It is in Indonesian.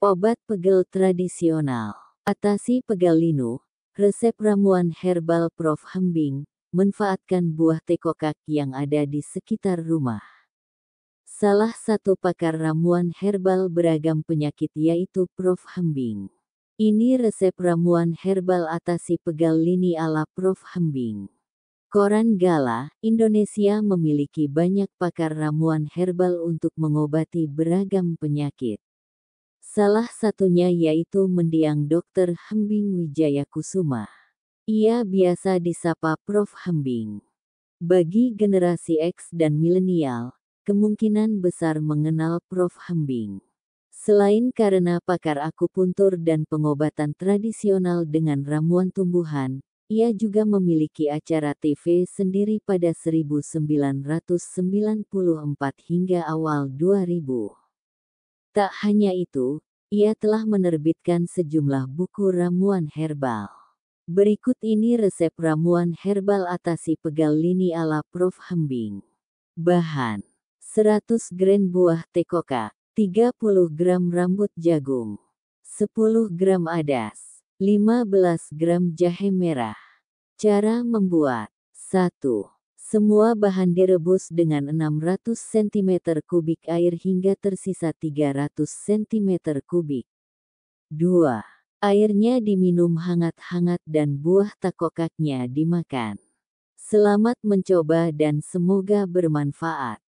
Obat pegel tradisional. Atasi pegal linu, resep ramuan herbal Prof. Hembing, manfaatkan buah tekokak yang ada di sekitar rumah. Salah satu pakar ramuan herbal beragam penyakit yaitu Prof. Hembing. Ini resep ramuan herbal atasi pegal lini ala Prof. Hembing. Koran Gala, Indonesia memiliki banyak pakar ramuan herbal untuk mengobati beragam penyakit. Salah satunya yaitu mendiang Dr. Hembing Wijaya Kusuma. Ia biasa disapa Prof. Hembing. Bagi generasi X dan milenial, kemungkinan besar mengenal Prof. Hembing. Selain karena pakar akupuntur dan pengobatan tradisional dengan ramuan tumbuhan, ia juga memiliki acara TV sendiri pada 1994 hingga awal 2000. Tak hanya itu, ia telah menerbitkan sejumlah buku ramuan herbal. Berikut ini resep ramuan herbal atasi pegal lini ala Prof. Hembing. Bahan 100 gram buah tekoka, 30 gram rambut jagung, 10 gram adas, 15 gram jahe merah. Cara membuat 1. Semua bahan direbus dengan 600 cm kubik air hingga tersisa 300 cm kubik. 2. Airnya diminum hangat-hangat dan buah takokaknya dimakan. Selamat mencoba dan semoga bermanfaat.